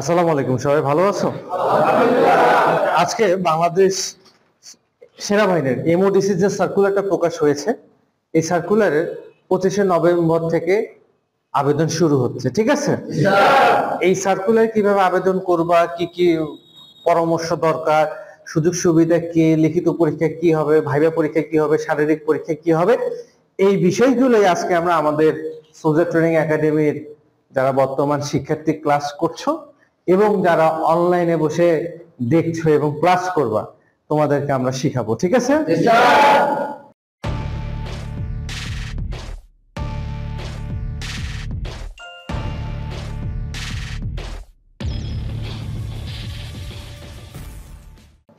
আসসালামু আলাইকুম সবাই ভালো আছো আজকে বাংলাদেশ সেনাবাহিনীর এমওডিসি যে সার্কুলারটা প্রকাশ হয়েছে এই সার্কুলারের পঁচিশে নভেম্বর থেকে আবেদন শুরু হচ্ছে ঠিক আছে এই সার্কুলার কিভাবে আবেদন করবা কি কি পরামর্শ দরকার সুযোগ সুবিধা কি লিখিত পরীক্ষা কি হবে ভাইবা পরীক্ষা কি হবে শারীরিক পরীক্ষা কি হবে এই বিষয়গুলোই আজকে আমরা আমাদের সোজা ট্রেনিং একাডেমির যারা বর্তমান শিক্ষার্থী ক্লাস করছো এবং যারা অনলাইনে বসে দেখছো এবং ক্লাস করবা তোমাদেরকে আমরা শিখাবো ঠিক আছে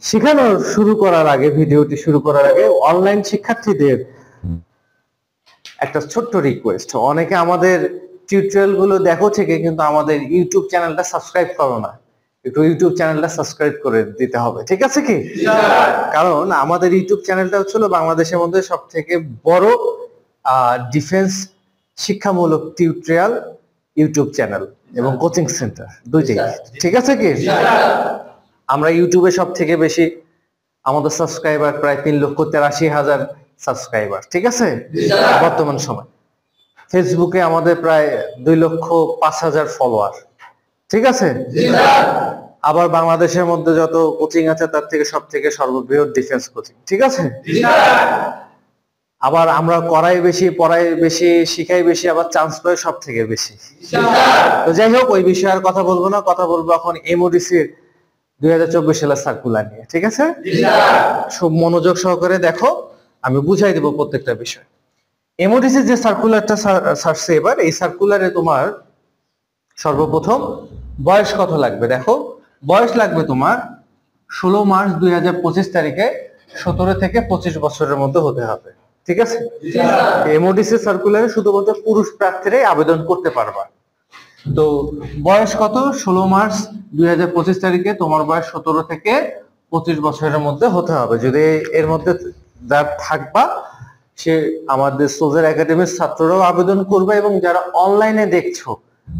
শিখানো শুরু করার আগে ভিডিওটি শুরু করার আগে অনলাইন শিক্ষার্থীদের একটা ছোট্ট রিকোয়েস্ট অনেকে আমাদের টিউটোরিয়ালগুলো দেখো থেকে কিন্তু আমাদের ইউটিউব চ্যানেলটা সাবস্ক্রাইব করো না একটু ইউটিউব চ্যানেলটা সাবস্ক্রাইব করে দিতে হবে ঠিক আছে কি কারণ আমাদের ইউটিউব চ্যানেলটা হচ্ছিল বাংলাদেশের মধ্যে সব থেকে বড় ডিফেন্স শিক্ষামূলক টিউটোরিয়াল ইউটিউব চ্যানেল এবং কোচিং সেন্টার দুইটাই ঠিক আছে কি আমরা ইউটিউবে সব থেকে বেশি আমাদের সাবস্ক্রাইবার প্রায় তিন লক্ষ তেরাশি হাজার সাবস্ক্রাইবার ঠিক আছে বর্তমান সময় ফেসবুকে আমাদের প্রায় দুই লক্ষ পাঁচ হাজার ফলোয়ার ঠিক আছে আবার বাংলাদেশের মধ্যে যত কোচিং আছে তার থেকে সব থেকে সর্ববৃহৎ ডিফেন্স কোচিং ঠিক আছে আবার আমরা করাই বেশি পড়াই বেশি শিখাই বেশি আবার চান্স পাই সব থেকে বেশি তো যাই হোক ওই বিষয়ে আর কথা বলবো না কথা বলবো এখন এমওডিসির দুই হাজার চব্বিশ সালের সার্কুলার নিয়ে ঠিক আছে সব মনোযোগ সহকারে দেখো আমি বুঝাই দেবো প্রত্যেকটা বিষয় এমওডিসি যে সার্কুলারটা সারছে এবার এই সার্কুলারে তোমার সর্বপ্রথম বয়স কত লাগবে দেখো বয়স লাগবে তোমার ষোলো মার্চ দুই হাজার পঁচিশ তারিখে সতেরো থেকে পঁচিশ বছরের মধ্যে হতে হবে ঠিক আছে এমওডিসি সার্কুলারে শুধুমাত্র পুরুষ প্রার্থীরাই আবেদন করতে পারবা তো বয়স কত ষোলো মার্চ দুই হাজার পঁচিশ তারিখে তোমার বয়স সতেরো থেকে পঁচিশ বছরের মধ্যে হতে হবে যদি এর মধ্যে থাকবা সে আমাদের সোজার একাডেমির ছাত্ররাও আবেদন করবে এবং যারা অনলাইনে দেখছো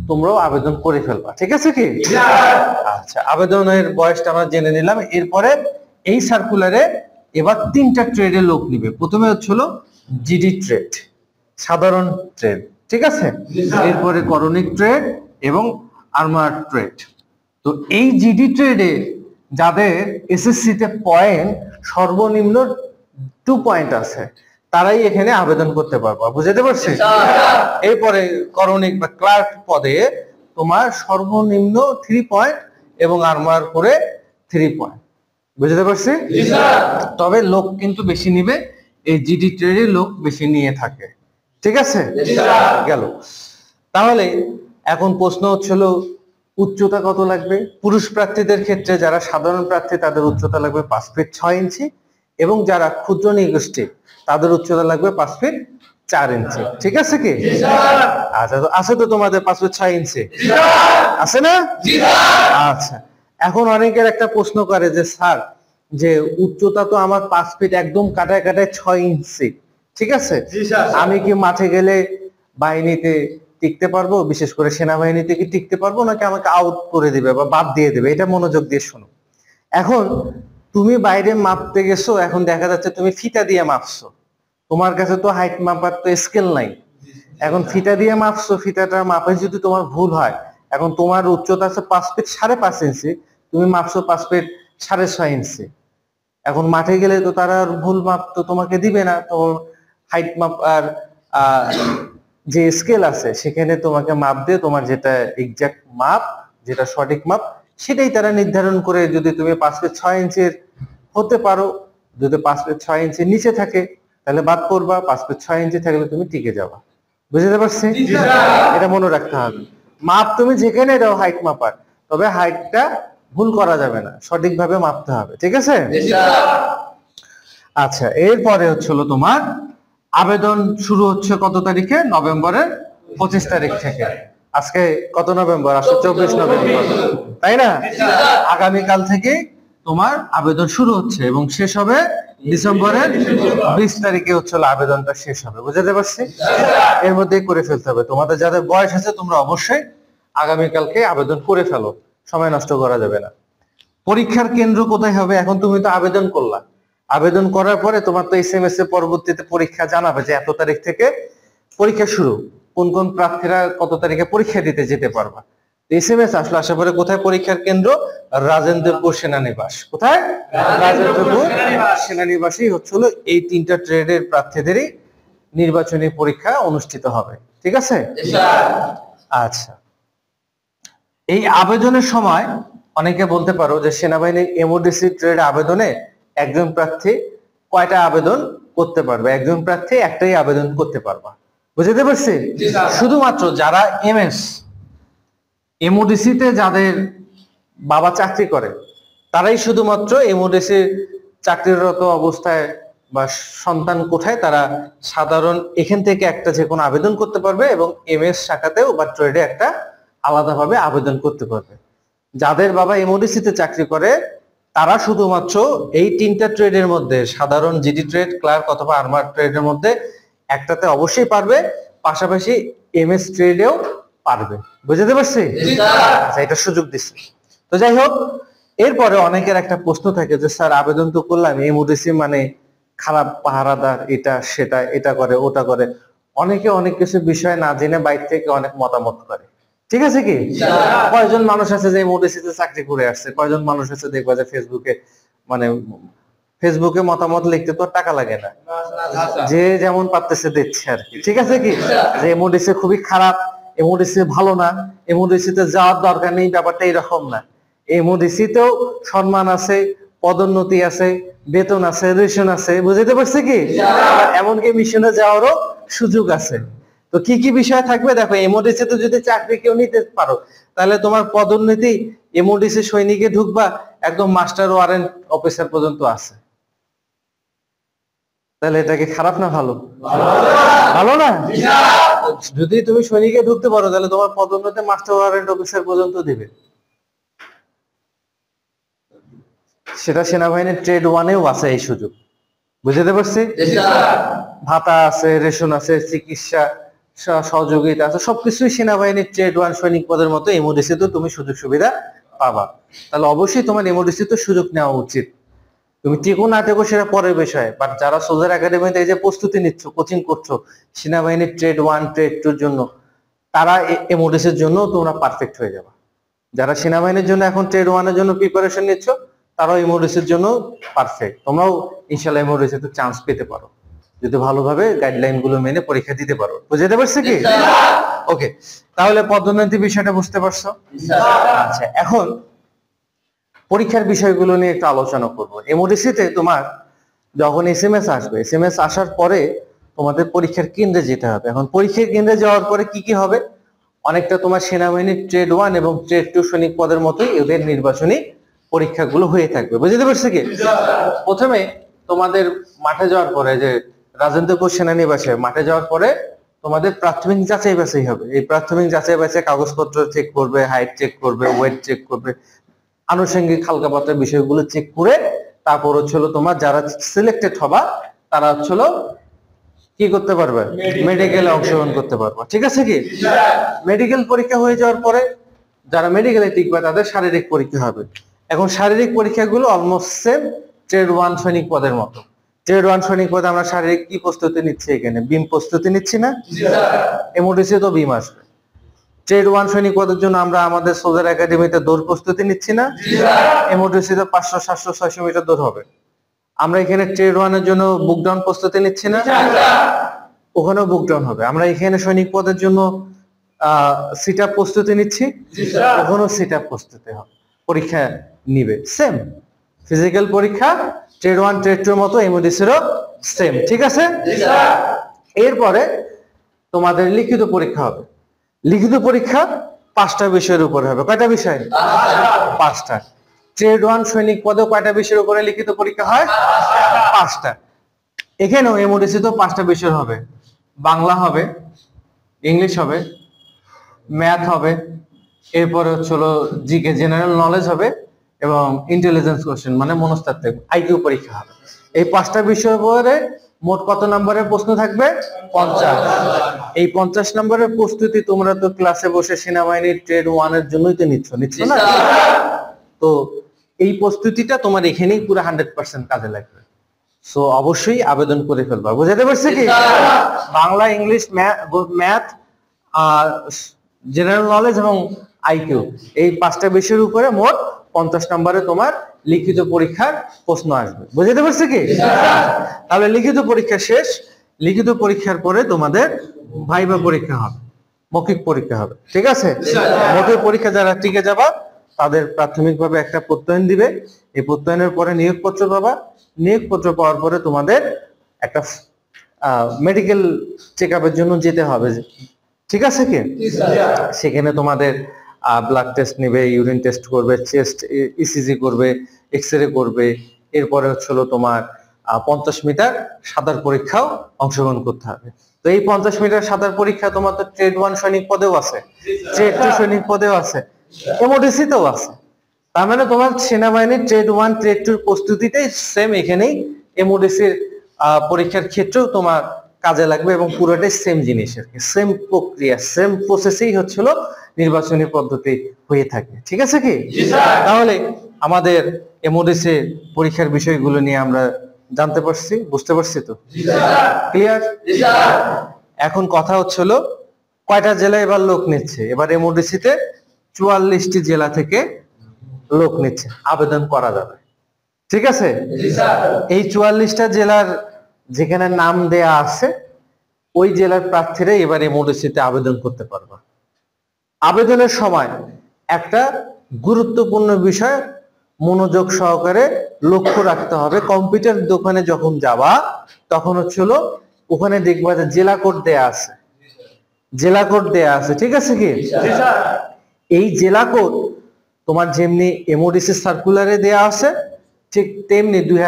তোমরাও আবেদন করে ফেলবা ঠিক আছে কি আচ্ছা আবেদনের বয়সটা আমরা জেনে নিলাম এরপরে এই সার্কুলারে এবার তিনটা ট্রেডে লোক নিবে প্রথমে হচ্ছিল জিডি ট্রেড সাধারণ ট্রেড ঠিক আছে এরপরে করণিক ট্রেড এবং আর্মার ট্রেড তো এই জিডি ট্রেডে যাদের এসএসসিতে পয়েন্ট সর্বনিম্ন টু পয়েন্ট আছে তারাই এখানে আবেদন করতে পারবা বুঝতে পারছি এরপরে করণিক বা ক্লার্ক পদে তোমার সর্বনিম্ন থ্রি পয়েন্ট এবং আর্মার করে থ্রি পয়েন্ট বুঝতে পারছি তবে লোক কিন্তু বেশি নিবে এই জিডি ট্রেডে লোক বেশি নিয়ে থাকে ঠিক আছে গেল তাহলে এখন প্রশ্ন হচ্ছিল উচ্চতা কত লাগবে পুরুষ প্রার্থীদের ক্ষেত্রে যারা সাধারণ প্রার্থী তাদের উচ্চতা লাগবে পাঁচ ফিট ছয় ইঞ্চি এবং যারা ক্ষুদ্র নিগোষ্ঠী তাদের উচ্চতা লাগবে পাঁচ ফিট চার ইঞ্চি ঠিক আছে কি আচ্ছা তো আছে তো তোমাদের পাঁচ ফিট ছয় ইঞ্চি আছে না আচ্ছা এখন অনেকের একটা প্রশ্ন করে যে স্যার যে উচ্চতা তো আমার পাঁচ ফিট একদম কাটায় কাটায় ছয় ইঞ্চি ঠিক আছে আমি কি মাঠে গেলে বাহিনীতে টিকতে পারবো বিশেষ করে সেনাবাহিনীতে কি টিকতে পারবো নাকি আমাকে আউট করে দিবে বা বাদ দিয়ে দেবে এটা মনোযোগ দিয়ে শোনো এখন তুমি বাইরে মাপতে গেছো এখন দেখা যাচ্ছে তুমি ফিতা দিয়ে মাপছো তোমার কাছে তো হাইট মাপার তো স্কেল নাই এখন ফিতা দিয়ে মাপছো ফিতাটা মাপে যদি তোমার ভুল হয় এখন তোমার উচ্চতা আছে পাঁচ ফিট সাড়ে পাঁচ ইঞ্চি তুমি মাপছো পাঁচ ফিট সাড়ে ছয় ইঞ্চি এখন মাঠে গেলে তো তারা ভুল মাপ তো তোমাকে দিবে না তোমার হাইট মাপ আর যে স্কেল আছে সেখানে তোমাকে মাপ দিয়ে তোমার যেটা এক্সাক্ট মাপ যেটা সঠিক মাপ সেটাই তারা নির্ধারণ করে যদি তুমি পাঁচ ফিট ছয় ইঞ্চের হতে পারো যদি পাঁচ ফিট ছয় ইঞ্চের নিচে থাকে তাহলে বাদ করবা পাঁচ ফিট ছয় ইঞ্চি থাকলে তুমি টিকে যাবা বুঝতে পারছি এটা মনে রাখতে হবে মাপ তুমি যেখানে দাও হাইট মাপার তবে হাইটটা ভুল করা যাবে না সঠিকভাবে মাপতে হবে ঠিক আছে আচ্ছা এরপরে হচ্ছিল তোমার আবেদন শুরু হচ্ছে কত তারিখে নভেম্বরের পঁচিশ তারিখ থেকে আজকে কত নভেম্বর আসলে চব্বিশ নভেম্বর তাই না আগামীকাল থেকে তোমার আবেদন শুরু হচ্ছে এবং শেষ হবে ডিসেম্বরের বিশ তারিখে হচ্ছে আবেদনটা শেষ হবে বুঝাতে পারছি এর মধ্যে করে ফেলতে হবে তোমাদের যাদের বয়স আছে তোমরা অবশ্যই আগামীকালকে আবেদন করে ফেলো সময় নষ্ট করা যাবে না পরীক্ষার কেন্দ্র কোথায় হবে এখন তুমি তো আবেদন করলা আবেদন করার পরে তোমার তো এস এম এস এ পরবর্তীতে পরীক্ষা জানাবে যে এত তারিখ থেকে পরীক্ষা শুরু কোন কোন প্রার্থীরা কত তারিখে পরীক্ষা দিতে যেতে পারবা এস এম এস আসার পরে কোথায় পরীক্ষার কেন্দ্র রাজেন্দ্রপুর সেনানিবাস কোথায় রাজেন্দ্রপুর সেনানিবাসই এই তিনটা ট্রেডের প্রার্থীদেরই নির্বাচনী পরীক্ষা অনুষ্ঠিত হবে ঠিক আছে আচ্ছা এই আবেদনের সময় অনেকে বলতে পারো যে সেনাবাহিনীর এমওডিসি ট্রেড আবেদনে একজন প্রার্থী কয়টা আবেদন করতে পারবে একজন প্রার্থী একটাই আবেদন করতে পারবা বুঝতে পারছি শুধুমাত্র যারা এমএস এমওডিসিতে যাদের বাবা চাকরি করে তারাই শুধুমাত্র এমওডিসি চাকরিরত অবস্থায় বা সন্তান কোথায় তারা সাধারণ এখান থেকে একটা যে কোনো আবেদন করতে পারবে এবং এম এস শাখাতেও বা ট্রেডে একটা আলাদাভাবে আবেদন করতে পারবে যাদের বাবা এমওডিসিতে চাকরি করে তারা শুধুমাত্র এই তিনটা ট্রেডের মধ্যে সাধারণ জিডি ট্রেড ক্লার্ক অথবা আর্মার ট্রেডের মধ্যে একটাতে অবশ্যই পারবে পাশাপাশি এম এস ট্রেডেও পারবে বুঝাতে পারছি আচ্ছা এটা সুযোগ দিচ্ছে তো যাই হোক এরপরে অনেকের একটা প্রশ্ন থাকে যে স্যার আবেদন তো করলাম এমওডিসি মানে খারাপ পাহারাদার এটা সেটা এটা করে ওটা করে অনেকে অনেক কিছু বিষয় না জেনে বাইর থেকে অনেক মতামত করে ঠিক আছে কি কয়জন মানুষ আছে যে এমওডিসিতে চাকরি করে আসছে কয়জন মানুষ আছে দেখবা যে ফেসবুকে মানে ফেসবুকে মতামত লিখতে তো টাকা লাগে না যে যেমন পারতেছে দিচ্ছে আর কি ঠিক আছে কি যে এমোডিসি খুবই খারাপ এমোডিসি ভালো না এমোডিসিতে যাওয়ার দরকার নেই ব্যাপারটা এরকম না এমোডিসিতেও সম্মান আছে পদোন্নতি আছে বেতন আছে রেশন আছে বুঝতে পারছি কি এমনকি মিশনে যাওয়ারও সুযোগ আছে তো কি কি বিষয় থাকবে দেখো এমোডিসিতে যদি চাকরি কেউ নিতে পারো তাহলে তোমার পদোন্নতি এমোডিসি সৈনিকে ঢুকবা একদম মাস্টার ওয়ারেন্ট অফিসার পর্যন্ত আছে তাহলে এটা কি খারাপ না ভালো ভালো না যদি তুমি সৈনিকে ঢুকতে পারো তাহলে তোমার পদোন্নতি মাস্টার ওয়ারেন্ট অফিসার পর্যন্ত দিবে সেটা সেনাবাহিনীর ট্রেড ওয়ানেও আছে এই সুযোগ বুঝতে পারছি ভাতা আছে রেশন আছে চিকিৎসা সহযোগিতা আছে সবকিছুই সেনাবাহিনীর ট্রেড ওয়ান সৈনিক পদের মতো এমওডিসিতেও তুমি সুযোগ সুবিধা পাবা তাহলে অবশ্যই তোমার এমওডিসিতে সুযোগ নেওয়া উচিত তুমি টিকো না টেকো সেটা পরের বিষয় বাট যারা সোজার একাডেমিতে এই যে প্রস্তুতি নিচ্ছ কোচিং করছো সেনাবাহিনীর ট্রেড ওয়ান ট্রেড টুর জন্য তারা এমোডিসের জন্য তোমরা পারফেক্ট হয়ে যাবে যারা সেনাবাহিনীর জন্য এখন ট্রেড ওয়ানের জন্য প্রিপারেশন নিচ্ছ তারাও এমোডিসের জন্য পারফেক্ট তোমরাও ইনশাল্লাহ এমোডিসে তো চান্স পেতে পারো যদি ভালোভাবে গাইডলাইন গুলো মেনে পরীক্ষা দিতে পারো বুঝতে পারছো কি ওকে তাহলে পদোন্নতি বিষয়টা বুঝতে পারছো আচ্ছা এখন পরীক্ষার বিষয়গুলো নিয়ে একটু আলোচনা করবো এমডিসিতে তোমার যখন এস এম এস আসবে এস এম এস আসার পরে তোমাদের পরীক্ষার কেন্দ্রে যেতে হবে এখন পরীক্ষার কেন্দ্রে যাওয়ার পরে কি কি হবে অনেকটা তোমার সেনাবাহিনীর ট্রেড ওয়ান এবং ট্রেড টু সৈনিক পদের মতোই এদের নির্বাচনী পরীক্ষাগুলো হয়ে থাকবে বুঝতে পারছি কি প্রথমে তোমাদের মাঠে যাওয়ার পরে যে রাজেন্দ্রপুর সেনানিবাসে মাঠে যাওয়ার পরে তোমাদের প্রাথমিক যাচাই বাছাই হবে এই প্রাথমিক যাচাই বাছাই কাগজপত্র চেক করবে হাইট চেক করবে ওয়েট চেক করবে আনুষঙ্গিক হালকা পাতলা বিষয়গুলো চেক করে তারপর হচ্ছিল তোমার যারা সিলেক্টেড হবা তারা হচ্ছিল কি করতে পারবে মেডিকেলে অংশগ্রহণ করতে পারবে ঠিক আছে কি মেডিকেল পরীক্ষা হয়ে যাওয়ার পরে যারা মেডিকেলে টিকবে তাদের শারীরিক পরীক্ষা হবে এখন শারীরিক পরীক্ষাগুলো অলমোস্ট সেম ট্রেড ওয়ান সৈনিক পদের মতো ট্রেড ওয়ান সৈনিক পদে আমরা শারীরিক কি প্রস্তুতি নিচ্ছি এখানে বিম প্রস্তুতি নিচ্ছি না এমোডিসি তো বিম আসবে ট্রেড ওয়ান সৈনিক পদের জন্য আমরা আমাদের সোজার একাডেমিতে দৌড় প্রস্তুতি নিচ্ছি না এমার্জেন্সিতে পাঁচশো সাতশো ছয়শো মিটার দৌড় হবে আমরা এখানে ট্রেড ওয়ানের জন্য বুকডাউন প্রস্তুতি নিচ্ছি না ওখানেও বুকডাউন হবে আমরা এখানে সৈনিক পদের জন্য সিট আপ প্রস্তুতি নিচ্ছি ওখানেও সিট আপ প্রস্তুতি হবে পরীক্ষা নিবে সেম ফিজিক্যাল পরীক্ষা ট্রেড ওয়ান ট্রেড টু মতো এমওডিসিরও সেম ঠিক আছে এরপরে তোমাদের লিখিত পরীক্ষা হবে লিখিত পরীক্ষা পাঁচটা বিষয়ের উপরে হবে কয়টা বিষয় পাঁচটা ট্রেড ওয়ান সৈনিক পদে কয়টা বিষয়ের উপরে লিখিত পরীক্ষা হয় পাঁচটা এখানেও এমওডিসি তো পাঁচটা বিষয় হবে বাংলা হবে ইংলিশ হবে ম্যাথ হবে এরপরে হচ্ছে জি জিকে জেনারেল নলেজ হবে এবং ইন্টেলিজেন্স কোশ্চেন মানে মনস্তাত্ত্বিক আইকিউ পরীক্ষা হবে এই পাঁচটা বিষয়ের উপরে মোট কত নম্বরের প্রশ্ন থাকবে পঞ্চাশ এই পঞ্চাশ নম্বরের প্রস্তুতি তোমরা তো ক্লাসে বসে সেনাবাহিনীর ট্রেড ওয়ানের জন্যই তো নিচ্ছ নিচ্ছ না তো এই প্রস্তুতিটা তোমার এখানেই পুরো হান্ড্রেড পার্সেন্ট কাজে লাগবে সো অবশ্যই আবেদন করে ফেলবা বুঝাতে পারছি কি Bangla English math general knowledge এবং আইকিউ এই পাঁচটা বিষয়ের উপরে মোট পঞ্চাশ নম্বরে তোমার লিখিত পরীক্ষার প্রশ্ন আসবে বুঝাতে পারছি কি তাহলে লিখিত পরীক্ষা শেষ লিখিত পরীক্ষার পরে তোমাদের ভাইবা পরীক্ষা হবে মৌখিক পরীক্ষা হবে ঠিক আছে মৌখিক পরীক্ষা যারা টিকে যাবা তাদের প্রাথমিকভাবে একটা প্রত্যয়ন দিবে এই প্রত্যয়নের পরে নিয়োগপত্র পাবা নিয়োগপত্র পাওয়ার পরে তোমাদের একটা মেডিকেল চেক জন্য যেতে হবে ঠিক আছে কি সেখানে তোমাদের ব্লাড টেস্ট নেবে ইউরিন টেস্ট করবে চেস্ট ইসিজি e, e করবে এক্স রে করবে এরপরে হচ্ছে তোমার পঞ্চাশ মিটার সাঁতার পরীক্ষাও অংশগ্রহণ করতে হবে তো এই পঞ্চাশ মিটার সাঁতার পরীক্ষা তোমার তো ট্রেড ওয়ান সৈনিক পদেও আছে ট্রেড টু সৈনিক পদেও আছে এমওডিসিতেও আছে তার মানে তোমার সেনাবাহিনীর ট্রেড ওয়ান ট্রেড টুর প্রস্তুতিতেই সেম এখানেই এমওডিসির পরীক্ষার ক্ষেত্রেও তোমার কাজে লাগবে এবং পুরোটাই সেম জিনিসের সেম প্রক্রিয়া সেম প্রসেসেই হচ্ছিল নির্বাচনী পদ্ধতি হয়ে থাকে ঠিক আছে কি তাহলে আমাদের এমোডিসে পরীক্ষার বিষয়গুলো নিয়ে আমরা জানতে পারছি বুঝতে পারছি তো ক্লিয়ার এখন কথা হচ্ছিল কয়টা জেলা এবার লোক নিচ্ছে এবার এমওডিসিতে চুয়াল্লিশটি জেলা থেকে লোক নিচ্ছে আবেদন করা যাবে ঠিক আছে এই চুয়াল্লিশটা জেলার যেখানে নাম দেয়া আছে ওই জেলার প্রার্থীরা এবার এমওডিসিতে আবেদন করতে পারবা আবেদনের সময় একটা গুরুত্বপূর্ণ বিষয় মনোযোগ সহকারে লক্ষ্য রাখতে হবে কম্পিউটার দোকানে যখন যাবা তখন হচ্ছে ওখানে দেখবা যে জেলা কোড দেয়া আছে জেলা কোড দেয়া আছে ঠিক আছে কি এই জেলা কোড তোমার যেমনি এমওডিসি সার্কুলারে দেয়া আছে ঠিক তেমনি দুই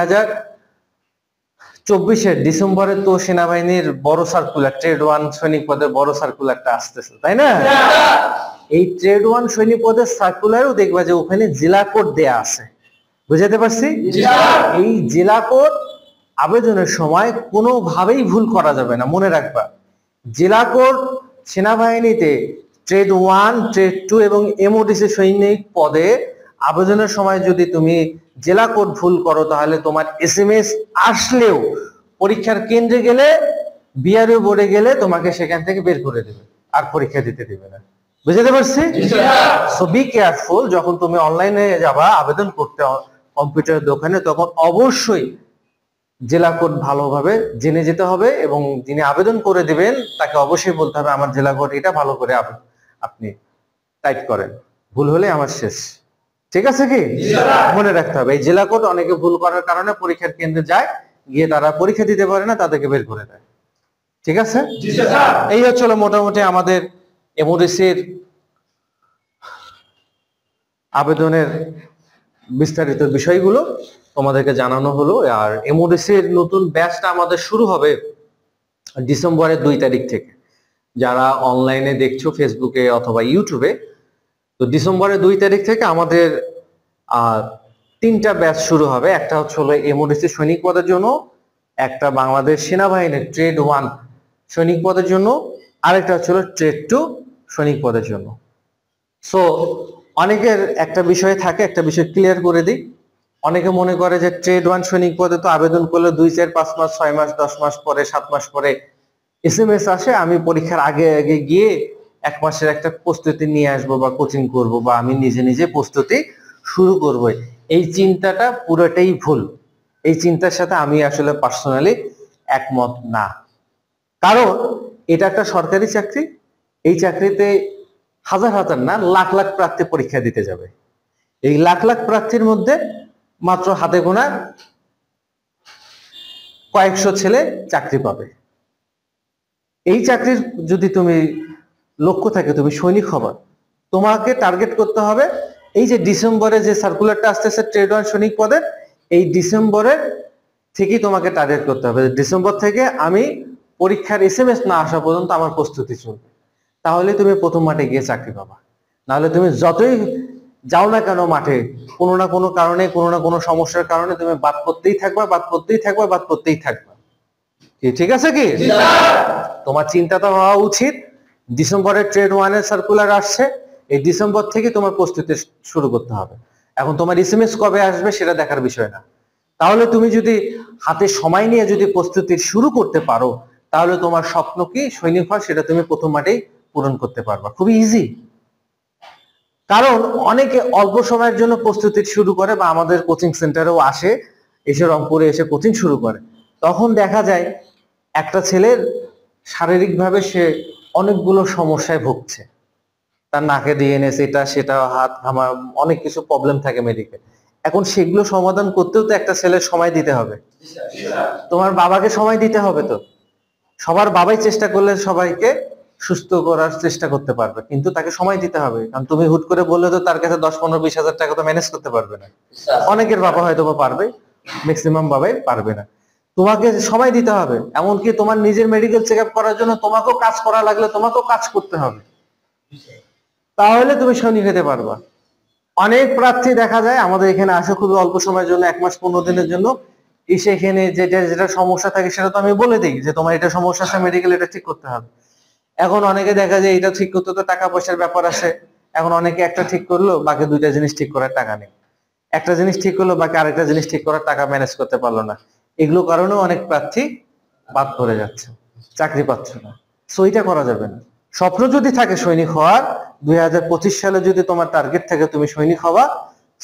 চব্বিশে ডিসেম্বরে তো সেনাবাহিনীর বড় সার্কুলার ট্রেড ওয়ান সৈনিক পদের বড় সার্কুলারটা আসতেছে তাই না এই ট্রেড ওয়ান সৈনিক পদের সার্কুলারও দেখবা যে ওখানে জেলা কোড দেয়া আছে বুঝাতে পারছি এই জেলা কোড আবেদনের সময় কোনোভাবেই ভুল করা যাবে না মনে রাখবা জেলা কোড সেনাবাহিনীতে ট্রেড ওয়ান ট্রেড টু এবং এমওডিসি সৈনিক পদে আবেদনের সময় যদি তুমি জেলা কোড ভুল করো তাহলে তোমার এস এম এস আসলেও পরীক্ষার কেন্দ্রে গেলে বিআরও বোর্ডে গেলে তোমাকে সেখান থেকে বের করে দেবে আর পরীক্ষা দিতে দেবে না বুঝতে পারছি সো বি কেয়ারফুল যখন তুমি অনলাইনে যাবা আবেদন করতে কম্পিউটারের দোকানে তখন অবশ্যই জেলা কোড ভালোভাবে জেনে যেতে হবে এবং যিনি আবেদন করে দেবেন তাকে অবশ্যই বলতে হবে আমার জেলা কোড এটা ভালো করে আপনি টাইপ করেন ভুল হলে আমার শেষ ঠিক আছে কি মনে রাখতে হবে এই জেলা কোড অনেকে ভুল করার কারণে পরীক্ষার কেন্দ্রে যায় গিয়ে তারা পরীক্ষা দিতে পারে না তাদেরকে বের করে দেয় ঠিক আছে এই হচ্ছে মোটামুটি আমাদের এমওডিসির আবেদনের বিস্তারিত বিষয়গুলো তোমাদেরকে জানানো হলো আর এমওডিসির নতুন ব্যাচটা আমাদের শুরু হবে ডিসেম্বরের দুই তারিখ থেকে যারা অনলাইনে দেখছো ফেসবুকে অথবা ইউটিউবে তো ডিসেম্বরের দুই তারিখ থেকে আমাদের তিনটা ব্যাচ শুরু হবে একটা হচ্ছে হলো এমওডিসি সৈনিক পদের জন্য একটা বাংলাদেশ সেনাবাহিনীর ট্রেড ওয়ান সৈনিক পদের জন্য আরেকটা হচ্ছে হলো ট্রেড টু সৈনিক পদের জন্য সো অনেকের একটা বিষয় থাকে একটা বিষয় ক্লিয়ার করে দিই অনেকে মনে করে যে ট্রেড ওয়ান সৈনিক পদে তো আবেদন করলে দুই চার পাঁচ মাস ছয় মাস দশ মাস পরে সাত মাস পরে এস এম এস আসে আমি পরীক্ষার আগে আগে গিয়ে এক মাসের একটা প্রস্তুতি নিয়ে আসবো বা কোচিং করব বা আমি নিজে নিজে প্রস্তুতি শুরু করব এই চিন্তাটা পুরোটাই ভুল এই চিন্তার সাথে আমি আসলে পার্সোনালি একমত না কারণ এটা একটা সরকারি চাকরি এই চাকরিতে হাজার হাজার না লাখ লাখ প্রার্থী পরীক্ষা দিতে যাবে এই লাখ লাখ প্রার্থীর মধ্যে মাত্র হাতে গোনা কয়েকশো ছেলে চাকরি পাবে এই চাকরির যদি তুমি লক্ষ্য থাকে তুমি সৈনিক হবা তোমাকে টার্গেট করতে হবে এই যে ডিসেম্বরে যে সার্কুলারটা আসতেছে ট্রেড ওয়ান সৈনিক পদের এই ডিসেম্বরে থেকেই তোমাকে টার্গেট করতে হবে ডিসেম্বর থেকে আমি পরীক্ষার এস এম এস না আসা পর্যন্ত আমার প্রস্তুতি চলবে তাহলে তুমি প্রথম মাঠে গিয়ে চাকরি পাবা নাহলে তুমি যতই যাও না কেন মাঠে কোনো না কোনো কারণে কোনো না কোনো সমস্যার কারণে তুমি বাদ পড়তেই থাকবা বাদ পড়তেই থাকবা বাদ পড়তেই থাকবা ঠিক আছে কি তোমার চিন্তা তো হওয়া উচিত ডিসেম্বরের ট্রেড ওয়ানের সার্কুলার আসছে এই ডিসেম্বর থেকে তোমার প্রস্তুতি শুরু করতে হবে এখন তোমার এস কবে আসবে সেটা দেখার বিষয় না তাহলে তুমি যদি হাতে সময় নিয়ে যদি প্রস্তুতি শুরু করতে পারো তাহলে তোমার স্বপ্ন কি সৈনিক হয় সেটা তুমি প্রথম মাঠেই পূরণ করতে পারবা খুবই ইজি কারণ অনেকে অল্প সময়ের জন্য প্রস্তুতি শুরু করে বা আমাদের কোচিং সেন্টারেও আসে এসে রংপুরে এসে কোচিং শুরু করে তখন দেখা যায় একটা ছেলের শারীরিকভাবে সে অনেকগুলো সমস্যায় ভুগছে তার নাকে ডিএনএস এটা সেটা হাত আমার অনেক কিছু প্রবলেম থাকে মেডিকেল এখন সেগুলো সমাধান করতেও তো একটা ছেলের সময় দিতে হবে তোমার বাবাকে সময় দিতে হবে তো সবার বাবাই চেষ্টা করলে সবাইকে সুস্থ করার চেষ্টা করতে পারবে কিন্তু তাকে সময় দিতে হবে কারণ তুমি হুট করে বললে তো তার কাছে দশ পনেরো বিশ হাজার টাকা তো ম্যানেজ করতে পারবে না আচ্ছা। অনেকের বাবা হয়তো পারবে ম্যাক্সিমাম বাবাই পারবে না তোমাকে সময় দিতে হবে এমনকি তোমার নিজের মেডিকেল চেক আপ করার জন্য তোমাকেও কাজ করা লাগলে তোমাকেও কাজ করতে হবে তাহলে তুমি শনি খেতে পারবা অনেক প্রার্থী দেখা যায় আমাদের এখানে আসে খুবই অল্প সময়ের জন্য এক মাস পনেরো দিনের জন্য এসে এখানে যেটা যেটা সমস্যা থাকে সেটা তো আমি বলে দিই যে তোমার এটা সমস্যা আছে মেডিকেল এটা ঠিক করতে হবে এখন অনেকে দেখা যায় এটা ঠিক করতে তো টাকা পয়সার ব্যাপার আছে এখন অনেকে একটা ঠিক করলো বাকি দুইটা জিনিস ঠিক করার টাকা নেই একটা জিনিস ঠিক করলো বাকি আরেকটা জিনিস ঠিক করার টাকা ম্যানেজ করতে পারলো না এগুলো কারণেও অনেক প্রার্থী বাদ পড়ে যাচ্ছে চাকরি পাচ্ছে না সো এটা করা যাবে না স্বপ্ন যদি থাকে সৈনিক হওয়ার দুই সালে যদি তোমার টার্গেট থাকে তুমি সৈনিক হওয়া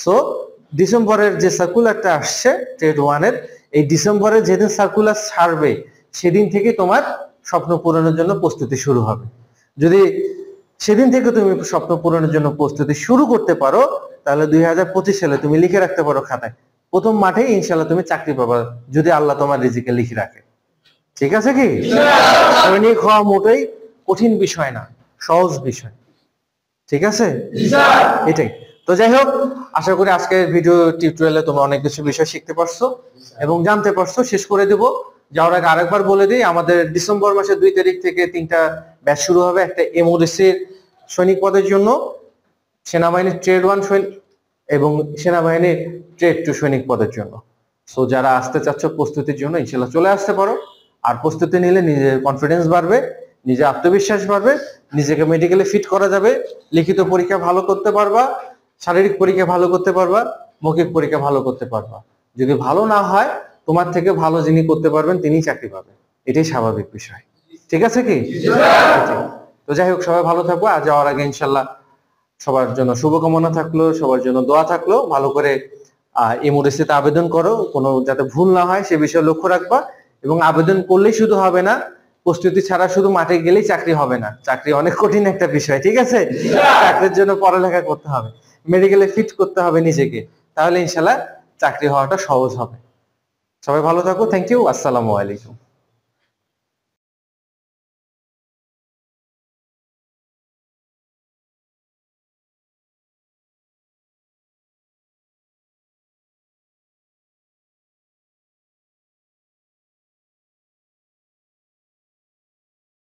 সো ডিসেম্বরের যে সার্কুলারটা আসছে ট্রেড ওয়ানের এই ডিসেম্বরে যেদিন সার্কুলার ছাড়বে সেদিন থেকে তোমার স্বপ্ন পূরণের জন্য প্রস্তুতি শুরু হবে যদি সেদিন থেকে তুমি স্বপ্ন পূরণের জন্য প্রস্তুতি শুরু করতে পারো তাহলে দুই সালে তুমি লিখে রাখতে পারো খাতায় প্রথম মাঠে ইনশাল্লাহ তুমি চাকরি পাবা যদি আল্লাহ তোমার রিজিকে লিখে রাখে ঠিক আছে কি নিয়ে খাওয়া মোটেই কঠিন বিষয় না সহজ বিষয় ঠিক আছে এটাই তো যাই হোক আশা করি আজকের ভিডিও টিউটোরিয়ালে তোমরা অনেক কিছু বিষয় শিখতে পারছো এবং জানতে পারছো শেষ করে দেবো যাওয়ার আগে আরেকবার বলে দিই আমাদের ডিসেম্বর মাসের দুই তারিখ থেকে তিনটা ব্যাচ শুরু হবে একটা এমওডিসির সৈনিক পদের জন্য সেনাবাহিনীর ট্রেড ওয়ান সৈনিক এবং সেনাবাহিনীর ট্রেড টু সৈনিক পদের জন্য সো যারা আসতে চাচ্ছ প্রস্তুতির জন্য ইনশাল্লাহ চলে আসতে পারো আর প্রস্তুতি নিলে নিজের কনফিডেন্স বাড়বে নিজে আত্মবিশ্বাস বাড়বে নিজেকে মেডিকেলে ফিট করা যাবে লিখিত পরীক্ষা ভালো করতে পারবা শারীরিক পরীক্ষা ভালো করতে পারবা মৌখিক পরীক্ষা ভালো করতে পারবা যদি ভালো না হয় তোমার থেকে ভালো যিনি করতে পারবেন তিনি চাকরি পাবেন এটাই স্বাভাবিক বিষয় ঠিক আছে কি আচ্ছা। তো যাই হোক সবাই ভালো থাকবো আর যাওয়ার আগে ইনশাল্লাহ সবার জন্য শুভকামনা থাকলো সবার জন্য দোয়া থাকলো ভালো করে ইমোরেসিতে আবেদন করো কোনো যাতে ভুল না হয় সে বিষয়ে লক্ষ্য রাখবা এবং আবেদন করলেই শুধু হবে না প্রস্তুতি ছাড়া শুধু মাঠে গেলেই চাকরি হবে না চাকরি অনেক কঠিন একটা বিষয় ঠিক আছে চাকরির জন্য পড়ালেখা করতে হবে মেডিকেলে ফিট করতে হবে নিজেকে তাহলে ইনশাল্লাহ চাকরি হওয়াটা সহজ হবে সবাই ভালো থাকো থ্যাংক ইউ আসসালামু আলাইকুম